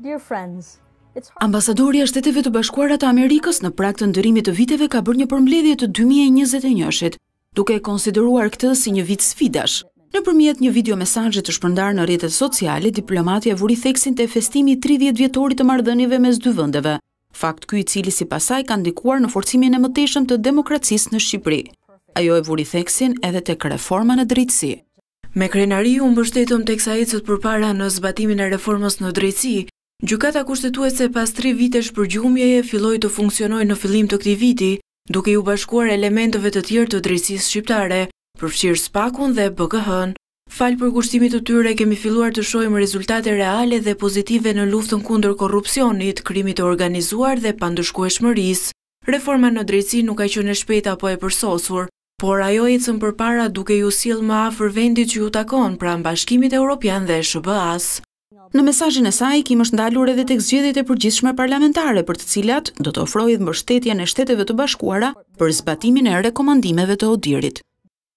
Dear friends, Ambasadori e shteteve të bashkuara të Amerikës në prak të ndërimit të viteve ka bërë një përmledhje të 2021-shit, duke e konsideruar këtë si një vit sfidash. Në përmjet një video mesajgjë të shpërndarë në rjetet sociale, diplomatia vuri theksin të festimi 30 vjetorit të mardhënive me zdy vëndeve, fakt kuj cili si pasaj ka ndikuar në forcimin e mëteshëm të demokracis në Shqipëri. Ajo e vuri theksin edhe të kreforma në drejtsi. Me krenari, unë mbështetëm të eksajitësët për para në zbatimin e reformës në drejtsi, Gjukata kushtetuese pas tri vitesh për gjumjeje filloj të funksionoj në fillim të këti viti, duke ju bashkuar elementëve të tjerë të drejsis shqiptare, përfshirë spakun dhe bëgëhën. Falë për kushtimit të tyre kemi filluar të shojmë rezultate reale dhe pozitive në luftën kundër korupcionit, krimit të organizuar dhe pandëshku e shmëris. Reforma në drejsi nuk a qënë e shpeta po e përsosur, por ajo i cëmë përpara duke ju silë më afer vendit që ju takon pra në bashkimit e Europian dhe Shëbë Në mesajin e saj, Kim është ndalur edhe të këzgjedit e përgjithshme parlamentare për të cilat do të ofrojit mbështetja në shteteve të bashkuara për zbatimin e rekomandimeve të odirit.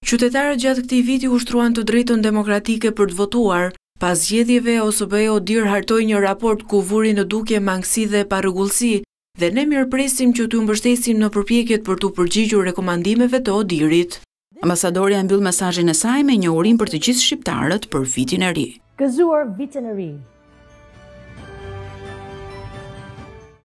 Qytetarët gjatë këti viti ushtruan të drejton demokratike për të votuar, pas gjedhjeve ose bëjë odir hartoj një raport ku vuri në duke mangësi dhe parëgullësi, dhe ne mirë presim që të mbështesim në përpjekjet për të përgjigju rekomandimeve të odirit. Ambasadorja mbyll mesajin e saj me një urim për të gjithë shqiptarët për vitin e ri. Gazur Veterinary